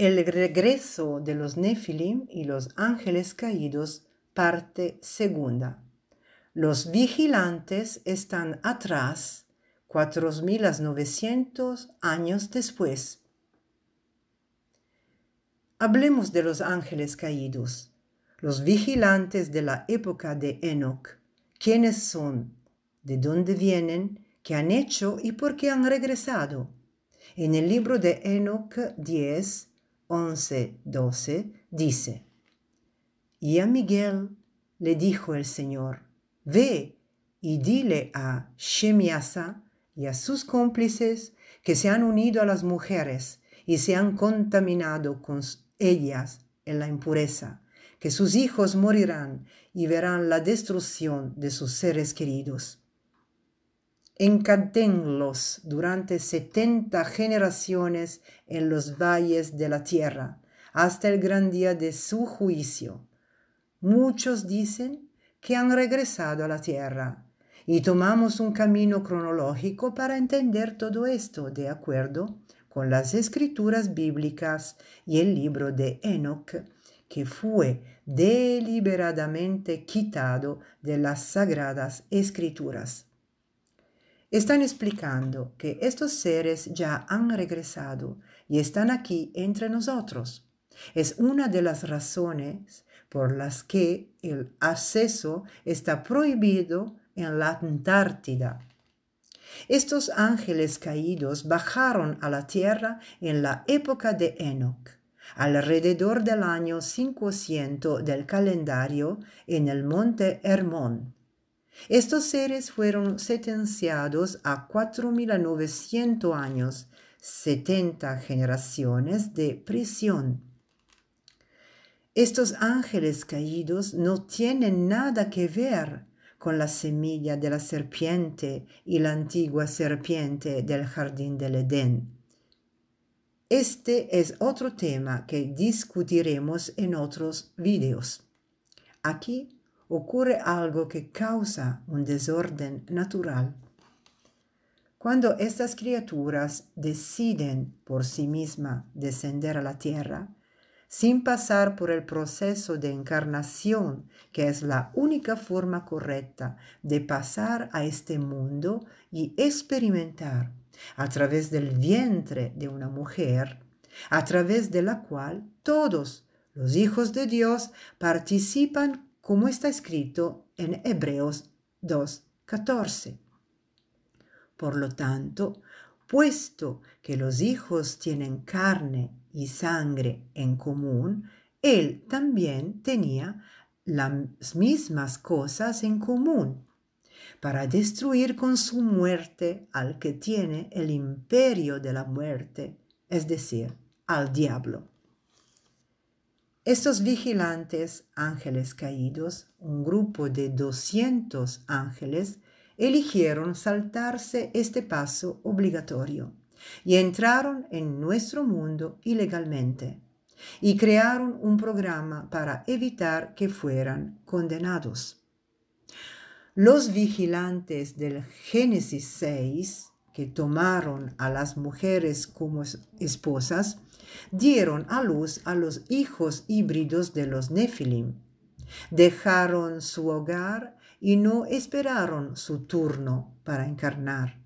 El regreso de los Nefilim y los ángeles caídos, parte segunda. Los vigilantes están atrás, 4.900 años después. Hablemos de los ángeles caídos, los vigilantes de la época de Enoch. ¿Quiénes son? ¿De dónde vienen? ¿Qué han hecho y por qué han regresado? En el libro de Enoch 10, 11, 12 dice, Y a Miguel le dijo el Señor, Ve y dile a Shemiasa y a sus cómplices que se han unido a las mujeres y se han contaminado con ellas en la impureza, que sus hijos morirán y verán la destrucción de sus seres queridos encadenlos durante setenta generaciones en los valles de la tierra, hasta el gran día de su juicio. Muchos dicen que han regresado a la tierra, y tomamos un camino cronológico para entender todo esto de acuerdo con las escrituras bíblicas y el libro de Enoch, que fue deliberadamente quitado de las sagradas escrituras. Están explicando que estos seres ya han regresado y están aquí entre nosotros. Es una de las razones por las que el acceso está prohibido en la Antártida. Estos ángeles caídos bajaron a la tierra en la época de Enoch, alrededor del año 500 del calendario en el monte Hermón. Estos seres fueron sentenciados a 4.900 años, 70 generaciones de prisión. Estos ángeles caídos no tienen nada que ver con la semilla de la serpiente y la antigua serpiente del jardín del Edén. Este es otro tema que discutiremos en otros videos. Aquí ocurre algo que causa un desorden natural. Cuando estas criaturas deciden por sí mismas descender a la tierra, sin pasar por el proceso de encarnación, que es la única forma correcta de pasar a este mundo y experimentar a través del vientre de una mujer, a través de la cual todos los hijos de Dios participan como está escrito en Hebreos 2.14. Por lo tanto, puesto que los hijos tienen carne y sangre en común, él también tenía las mismas cosas en común para destruir con su muerte al que tiene el imperio de la muerte, es decir, al diablo estos vigilantes, ángeles caídos, un grupo de 200 ángeles, eligieron saltarse este paso obligatorio y entraron en nuestro mundo ilegalmente y crearon un programa para evitar que fueran condenados. Los vigilantes del Génesis 6, que tomaron a las mujeres como esposas, dieron a luz a los hijos híbridos de los Nefilim. Dejaron su hogar y no esperaron su turno para encarnar.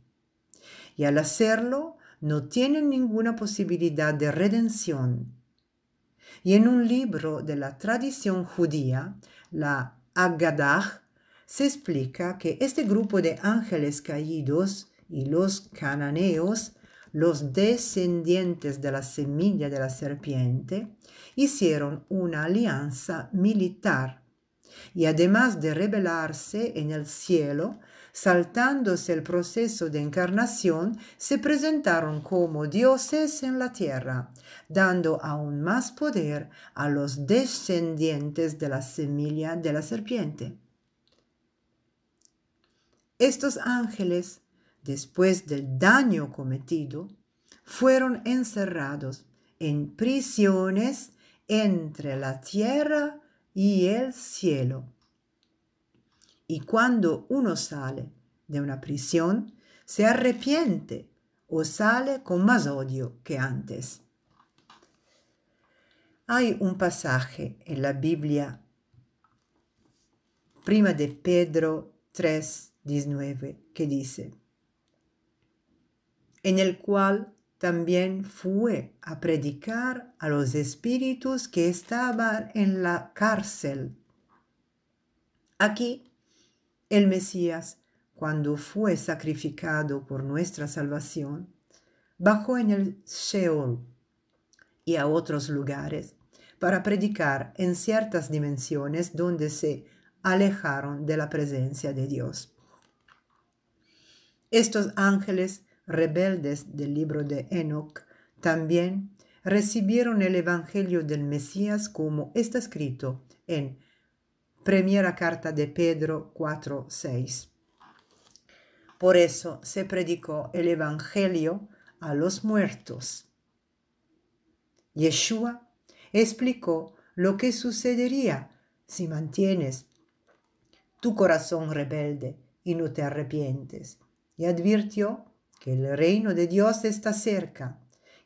Y al hacerlo, no tienen ninguna posibilidad de redención. Y en un libro de la tradición judía, la Agadah, se explica que este grupo de ángeles caídos y los cananeos los descendientes de la semilla de la serpiente, hicieron una alianza militar y además de rebelarse en el cielo, saltándose el proceso de encarnación, se presentaron como dioses en la tierra, dando aún más poder a los descendientes de la semilla de la serpiente. Estos ángeles después del daño cometido, fueron encerrados en prisiones entre la tierra y el cielo. Y cuando uno sale de una prisión, se arrepiente o sale con más odio que antes. Hay un pasaje en la Biblia, prima de Pedro 3, 19, que dice, en el cual también fue a predicar a los espíritus que estaban en la cárcel. Aquí, el Mesías, cuando fue sacrificado por nuestra salvación, bajó en el Sheol y a otros lugares para predicar en ciertas dimensiones donde se alejaron de la presencia de Dios. Estos ángeles rebeldes del libro de Enoch, también recibieron el Evangelio del Mesías como está escrito en Primera Carta de Pedro 4:6. Por eso se predicó el Evangelio a los muertos. Yeshua explicó lo que sucedería si mantienes tu corazón rebelde y no te arrepientes, y advirtió que el reino de Dios está cerca,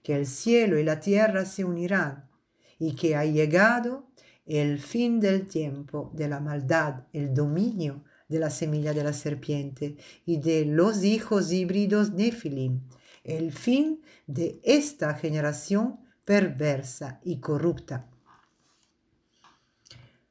que el cielo y la tierra se unirán y que ha llegado el fin del tiempo de la maldad, el dominio de la semilla de la serpiente y de los hijos híbridos de el fin de esta generación perversa y corrupta.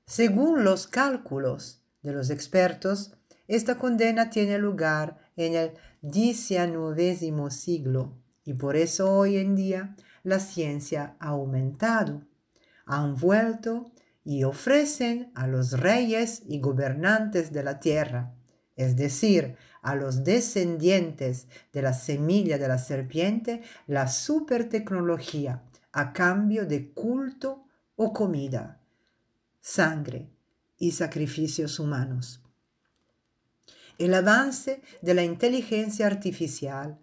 Según los cálculos de los expertos, esta condena tiene lugar en el XIX siglo y por eso hoy en día la ciencia ha aumentado. Han vuelto y ofrecen a los reyes y gobernantes de la tierra, es decir, a los descendientes de la semilla de la serpiente, la supertecnología a cambio de culto o comida, sangre y sacrificios humanos el avance de la inteligencia artificial,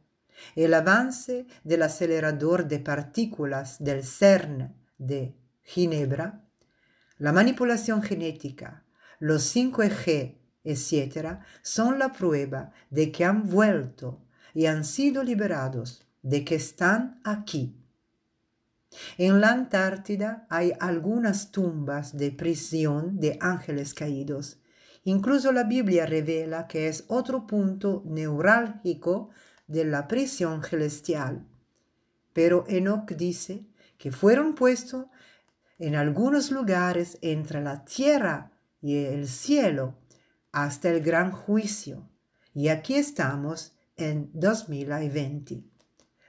el avance del acelerador de partículas del CERN de Ginebra, la manipulación genética, los 5G, e etc., son la prueba de que han vuelto y han sido liberados, de que están aquí. En la Antártida hay algunas tumbas de prisión de ángeles caídos Incluso la Biblia revela que es otro punto neurálgico de la prisión celestial. Pero Enoch dice que fueron puestos en algunos lugares entre la tierra y el cielo hasta el gran juicio. Y aquí estamos en 2020.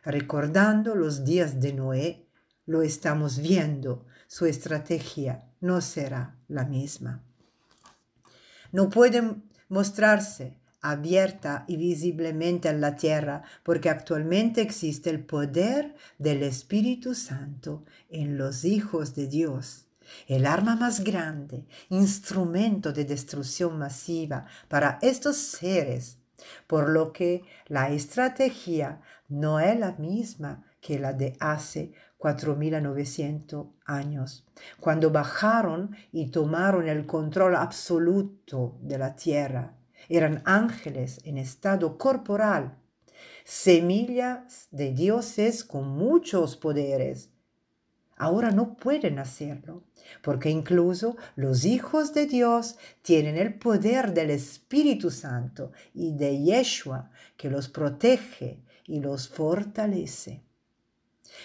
Recordando los días de Noé, lo estamos viendo, su estrategia no será la misma. No puede mostrarse abierta y visiblemente en la tierra, porque actualmente existe el poder del Espíritu Santo en los hijos de Dios. El arma más grande, instrumento de destrucción masiva para estos seres, por lo que la estrategia no es la misma que la de hace 4.900 años, cuando bajaron y tomaron el control absoluto de la tierra. Eran ángeles en estado corporal, semillas de dioses con muchos poderes. Ahora no pueden hacerlo, porque incluso los hijos de Dios tienen el poder del Espíritu Santo y de Yeshua que los protege y los fortalece.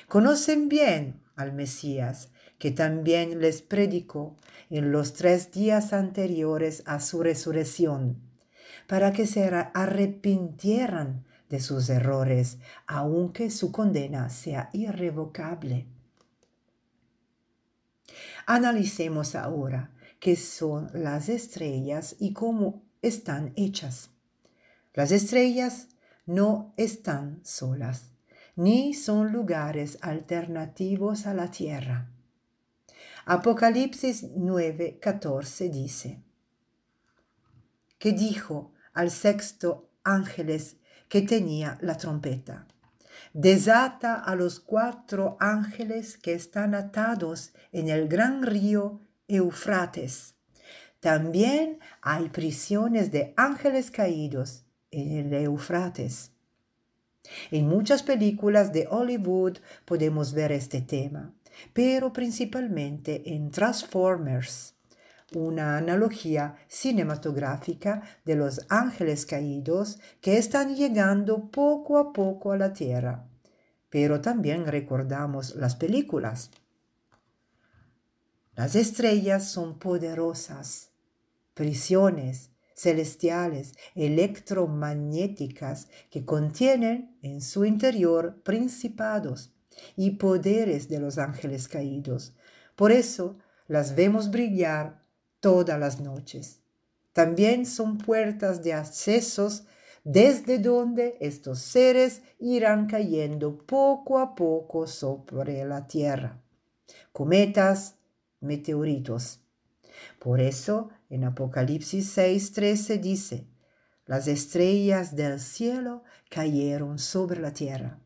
Conocen bien al Mesías, que también les predicó en los tres días anteriores a su resurrección, para que se arrepintieran de sus errores, aunque su condena sea irrevocable. Analicemos ahora qué son las estrellas y cómo están hechas. Las estrellas no están solas ni son lugares alternativos a la tierra. Apocalipsis 9:14 dice, que dijo al sexto ángeles que tenía la trompeta, desata a los cuatro ángeles que están atados en el gran río Eufrates. También hay prisiones de ángeles caídos en el Eufrates. En muchas películas de Hollywood podemos ver este tema, pero principalmente en Transformers, una analogía cinematográfica de los ángeles caídos que están llegando poco a poco a la Tierra. Pero también recordamos las películas. Las estrellas son poderosas, prisiones, celestiales electromagnéticas que contienen en su interior principados y poderes de los ángeles caídos. Por eso las vemos brillar todas las noches. También son puertas de accesos desde donde estos seres irán cayendo poco a poco sobre la Tierra. Cometas, meteoritos. Por eso en Apocalipsis 6:13 dice, las estrellas del cielo cayeron sobre la tierra,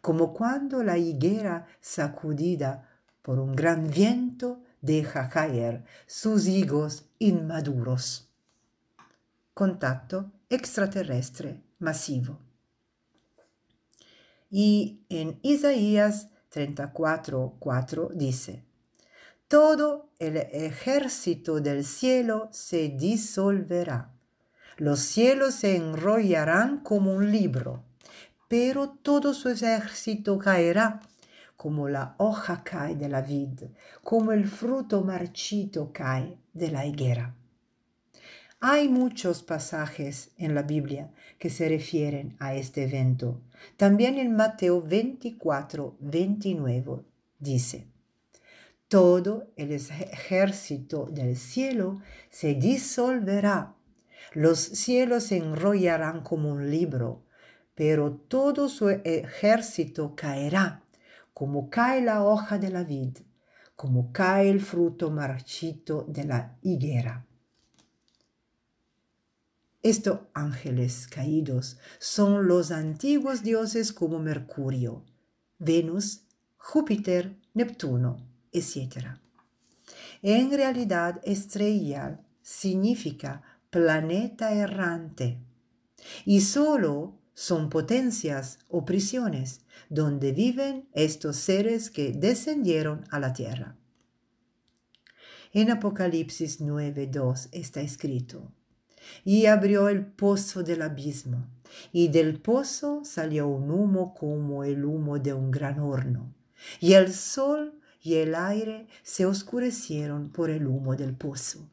como cuando la higuera sacudida por un gran viento deja caer sus higos inmaduros. Contacto extraterrestre masivo. Y en Isaías 34:4 dice, todo el ejército del cielo se disolverá. Los cielos se enrollarán como un libro, pero todo su ejército caerá, como la hoja cae de la vid, como el fruto marchito cae de la higuera. Hay muchos pasajes en la Biblia que se refieren a este evento. También en Mateo 24, 29 dice, todo el ejército del cielo se disolverá. Los cielos se enrollarán como un libro, pero todo su ejército caerá, como cae la hoja de la vid, como cae el fruto marchito de la higuera. Estos ángeles caídos son los antiguos dioses como Mercurio, Venus, Júpiter, Neptuno etc. En realidad, estrella significa planeta errante y solo son potencias o prisiones donde viven estos seres que descendieron a la tierra. En Apocalipsis 9.2 está escrito, y abrió el pozo del abismo, y del pozo salió un humo como el humo de un gran horno, y el sol y el aire se oscurecieron por el humo del pozo.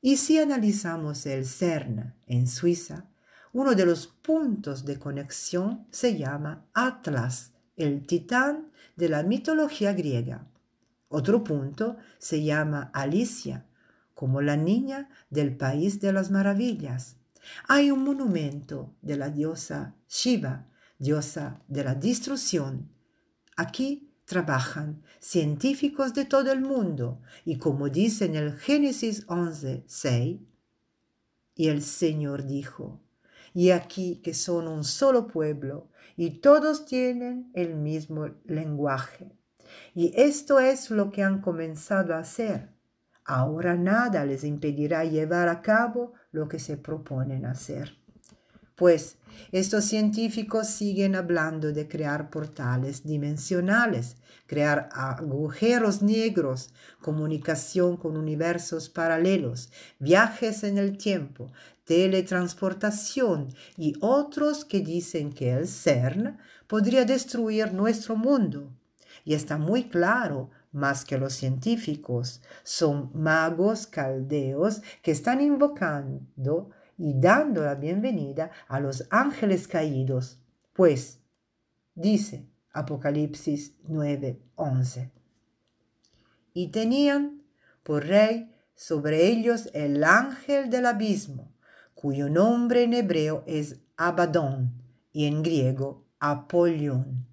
Y si analizamos el CERN en Suiza, uno de los puntos de conexión se llama Atlas, el titán de la mitología griega. Otro punto se llama Alicia, como la niña del país de las maravillas. Hay un monumento de la diosa Shiva, diosa de la destrucción. Aquí trabajan científicos de todo el mundo y como dice en el Génesis 11, 6, y el Señor dijo, y aquí que son un solo pueblo y todos tienen el mismo lenguaje. Y esto es lo que han comenzado a hacer. Ahora nada les impedirá llevar a cabo lo que se proponen hacer. Pues estos científicos siguen hablando de crear portales dimensionales, crear agujeros negros, comunicación con universos paralelos, viajes en el tiempo, teletransportación y otros que dicen que el CERN podría destruir nuestro mundo. Y está muy claro más que los científicos, son magos caldeos que están invocando y dando la bienvenida a los ángeles caídos, pues, dice Apocalipsis 9:11, y tenían por rey sobre ellos el ángel del abismo, cuyo nombre en hebreo es Abadón y en griego Apolión.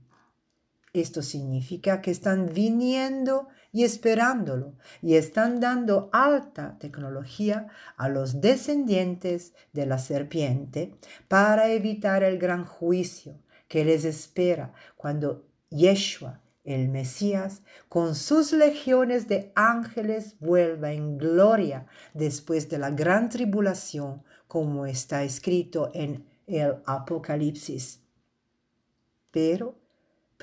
Esto significa que están viniendo y esperándolo y están dando alta tecnología a los descendientes de la serpiente para evitar el gran juicio que les espera cuando Yeshua, el Mesías, con sus legiones de ángeles vuelva en gloria después de la gran tribulación, como está escrito en el Apocalipsis. Pero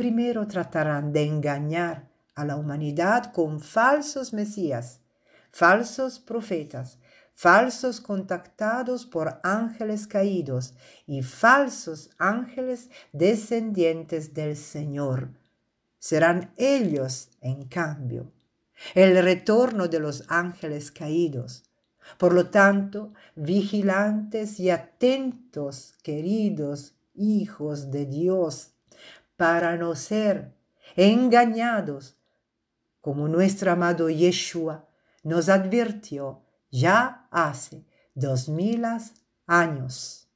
primero tratarán de engañar a la humanidad con falsos mesías, falsos profetas, falsos contactados por ángeles caídos y falsos ángeles descendientes del Señor. Serán ellos, en cambio, el retorno de los ángeles caídos. Por lo tanto, vigilantes y atentos, queridos hijos de Dios, para no ser engañados, como nuestro amado Yeshua nos advirtió ya hace dos mil años.